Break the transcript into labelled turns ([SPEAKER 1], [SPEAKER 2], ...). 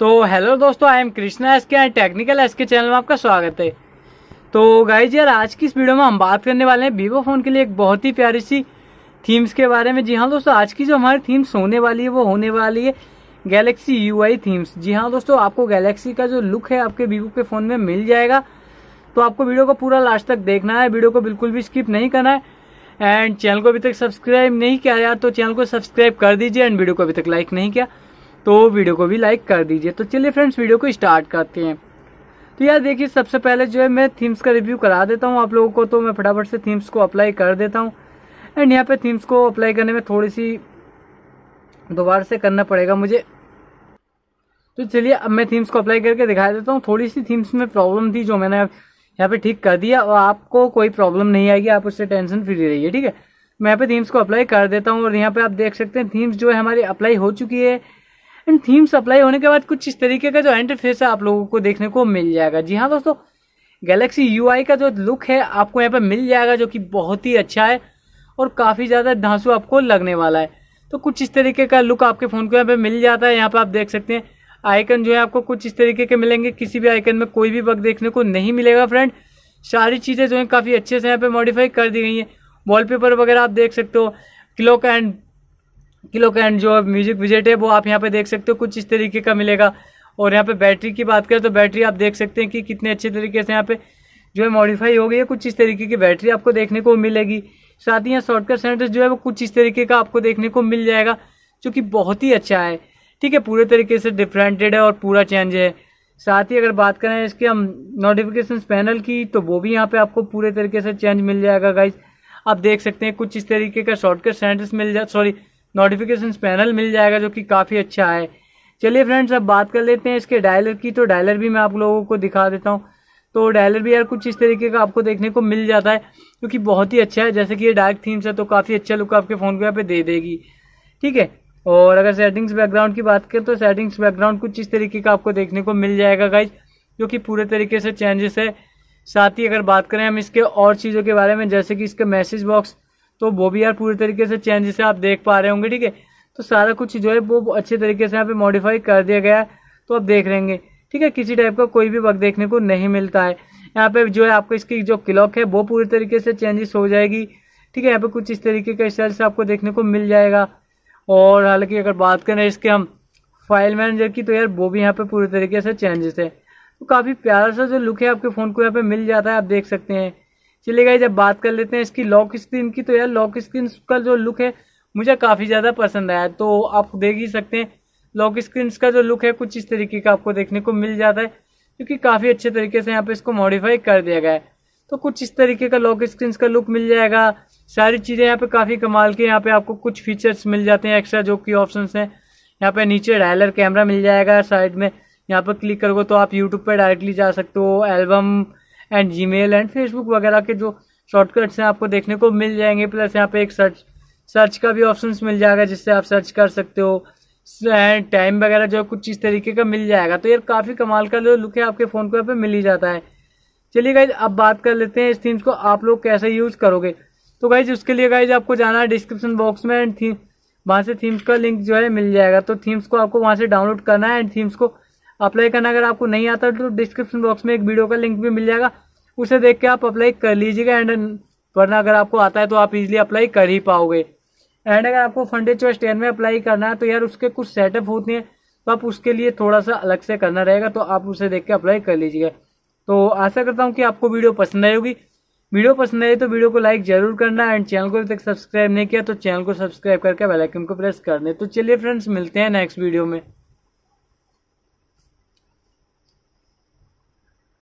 [SPEAKER 1] तो हेलो दोस्तों I am Krishna S K technical S K channel में आपका स्वागत है तो गाइज यार आज की इस वीडियो में हम बात करने वाले हैं वीवो फ़ोन के लिए एक बहुत ही प्यारी सी थीम्स के बारे में जी हाँ दोस्तों आज की जो हमारी थीम्स होने वाली है वो होने वाली है गैलेक्सी यू थीम्स जी हाँ दोस्तों आपको गैलेक्सी का जो लुक है आपके वीवो के फ़ोन में मिल जाएगा तो आपको वीडियो को पूरा लास्ट तक देखना है वीडियो को बिल्कुल भी स्किप नहीं करना है एंड चैनल को अभी तक सब्सक्राइब नहीं किया यार तो चैनल को सब्सक्राइब कर दीजिए एंड वीडियो को अभी तक लाइक नहीं किया तो वीडियो को भी लाइक कर दीजिए तो चलिए फ्रेंड्स वीडियो को स्टार्ट करते हैं तो यार देखिए सबसे पहले जो है मैं थीम्स का रिव्यू करा देता हूँ आप लोगों को तो मैं फटाफट से थीम्स को अप्लाई कर देता हूँ एंड यहाँ पे थीम्स को अप्लाई करने में थोड़ी सी दोबारा से करना पड़ेगा मुझे तो चलिए अब मैं थीम्स को अप्लाई करके दिखा देता हूँ थोड़ी सी थीम्स में प्रॉब्लम थी जो मैंने यहाँ पे ठीक कर दिया और आपको कोई प्रॉब्लम नहीं आएगी आप उससे टेंशन फ्री रहिए ठीक है मैं यहाँ पे थीम्स को अप्लाई कर देता हूँ और यहाँ पे आप देख सकते हैं थीम्स जो है हमारी अप्लाई हो चुकी है एंड थीम्स अप्लाई होने के बाद कुछ इस तरीके का जो इंटरफेस है आप लोगों को देखने को मिल जाएगा जी हाँ दोस्तों गैलेक्सी यू का जो लुक है आपको यहाँ पर मिल जाएगा जो कि बहुत ही अच्छा है और काफ़ी ज़्यादा धांसू आपको लगने वाला है तो कुछ इस तरीके का लुक आपके फ़ोन को यहाँ पे मिल जाता है यहाँ पर आप देख सकते हैं आइकन जो है आपको कुछ इस तरीके के मिलेंगे किसी भी आइकन में कोई भी बग देखने को नहीं मिलेगा फ्रेंड सारी चीज़ें जो हैं काफ़ी अच्छे से यहाँ पे मॉडिफाई कर दी गई हैं वॉलपेपर वगैरह आप देख सकते हो क्लॉक एंड किलो का एंड जो म्यूजिक विजेट है वो आप यहाँ पे देख सकते हो कुछ इस तरीके का मिलेगा और यहाँ पे बैटरी की बात करें तो बैटरी आप देख सकते हैं कि कितने अच्छे तरीके से यहाँ पे जो है मॉडिफाई हो गई है कुछ इस तरीके की बैटरी आपको देखने को मिलेगी साथ ही यहाँ शॉर्टकट सेंटर जो है वो कुछ इस तरीके का आपको देखने को मिल जाएगा जो कि बहुत ही अच्छा है ठीक है पूरे तरीके से डिफरेंटेड है और पूरा चेंज है साथ ही अगर बात करें इसके हम नोटिफिकेशन पैनल की तो वो भी यहाँ पे आपको पूरे तरीके से चेंज मिल जाएगा गाइज आप देख सकते हैं कुछ इस तरीके का शॉर्टकट सेंटर्स मिल जाए सॉरी नोटिफिकेशन पैनल मिल जाएगा जो कि काफ़ी अच्छा है चलिए फ्रेंड्स अब बात कर लेते हैं इसके डायलर की तो डायलर भी मैं आप लोगों को दिखा देता हूँ तो डायलर भी यार कुछ इस तरीके का आपको देखने को मिल जाता है क्योंकि बहुत ही अच्छा है जैसे कि ये डार्क थीम्स है तो काफ़ी अच्छा लुक आपके फ़ोन को यहाँ पे दे देगी ठीक है और अगर सेटिंग्स बैकग्राउंड की बात करें तो सेटिंग्स बैकग्राउंड कुछ इस तरीके का आपको देखने को मिल जाएगा गाइज जो कि पूरे तरीके से चेंजेस है साथ ही अगर बात करें हम इसके और चीज़ों के बारे में जैसे कि इसका मैसेज बॉक्स तो वो भी यार पूरी तरीके से चेंजेस आप देख पा रहे होंगे ठीक है तो सारा कुछ जो है वो अच्छे तरीके से यहाँ पे मॉडिफाई कर दिया गया है तो आप देख लेंगे ठीक है किसी टाइप का कोई भी बग देखने को नहीं मिलता है यहाँ पे जो है आपको इसकी जो क्लॉक है वो पूरी तरीके से चेंजेस हो जाएगी ठीक है यहाँ पे कुछ इस तरीके का स्टाइल से आपको देखने को मिल जाएगा और हालांकि अगर बात करें इसके हम फाइल मैनेजर की तो यार वो भी यहाँ पे पूरी तरीके से चेंजेस है तो काफ़ी प्यारा सा जो लुक है आपके फ़ोन को यहाँ पे मिल जाता है आप देख सकते हैं चलिएगा जब बात कर लेते हैं इसकी लॉक स्क्रीन की तो यार लॉक स्क्रीन का जो लुक है मुझे काफ़ी ज़्यादा पसंद आया तो आप देख ही सकते हैं लॉक स्क्रीन का जो लुक है कुछ इस तरीके का आपको देखने को मिल जाता है क्योंकि काफ़ी अच्छे तरीके से यहाँ पे इसको मॉडिफाई कर दिया गया है तो कुछ इस तरीके का लॉक स्क्रीन का लुक मिल जाएगा सारी चीज़ें यहाँ पे काफ़ी कमाल के यहाँ पे आपको कुछ फीचर्स मिल जाते हैं एक्स्ट्रा जो कि ऑप्शन हैं यहाँ पे नीचे डायलर कैमरा मिल जाएगा साइड में यहाँ पर क्लिक करोगे तो आप यूट्यूब पर डायरेक्टली जा सकते हो album and G and Facebook वगैरह के जो शॉर्टकट्स हैं आपको देखने को मिल जाएंगे प्लस यहाँ पे एक सर्च सर्च का भी ऑप्शन मिल जाएगा जिससे आप सर्च कर सकते हो एंड टाइम वगैरह जो कुछ इस तरीके का मिल जाएगा तो यार काफ़ी कमाल का जो लुक है आपके फ़ोन को यहाँ पे मिल ही जाता है चलिए गाइज अब बात कर लेते हैं इस थीम्स को आप लोग कैसे यूज़ करोगे तो गाइज उसके लिए गाइज आपको जाना है डिस्क्रिप्शन बॉक्स में एंड थीम वहाँ से थीम्स का लिंक जो है मिल जाएगा तो थीम्स को आपको वहाँ से डाउनलोड करना है एंड थीम्स को अप्लाई करना अगर आपको नहीं आता तो डिस्क्रिप्शन बॉक्स में एक वीडियो का लिंक भी मिल जाएगा उसे देख के आप अप्लाई कर लीजिएगा एंड वरना अगर आपको आता है तो आप इजीली अप्लाई कर ही पाओगे एंड अगर आपको फंडेड चॉइस टेन में अप्लाई करना है तो यार उसके कुछ सेटअप होते हैं तो आप उसके लिए थोड़ा सा अलग से करना रहेगा तो आप उसे देख के अप्लाई कर लीजिएगा तो आशा करता हूँ कि आपको वीडियो पसंद आई होगी वीडियो पसंद आई तो वीडियो को लाइक जरूर करना एंड चैनल को अभी तक सब्सक्राइब नहीं किया तो चैनल को सब्सक्राइब करके बेलाइकन को प्रेस कर दें तो चलिए फ्रेंड्स मिलते हैं नेक्स्ट वीडियो में